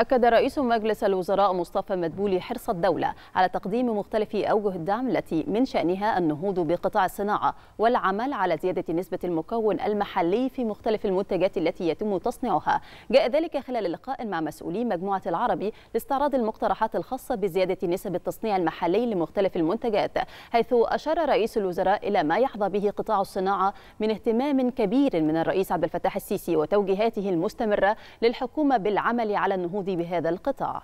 أكد رئيس مجلس الوزراء مصطفى مدبولي حرص الدولة على تقديم مختلف أوجه الدعم التي من شأنها النهوض بقطاع الصناعة والعمل على زيادة نسبة المكون المحلي في مختلف المنتجات التي يتم تصنيعها جاء ذلك خلال لقاء مع مسؤولي مجموعة العربي لاستعراض المقترحات الخاصة بزيادة نسب التصنيع المحلي لمختلف المنتجات حيث أشار رئيس الوزراء إلى ما يحظى به قطاع الصناعة من اهتمام كبير من الرئيس عبد الفتاح السيسي وتوجيهاته المستمرة للحكومة بالعمل على النهوض بهذا القطاع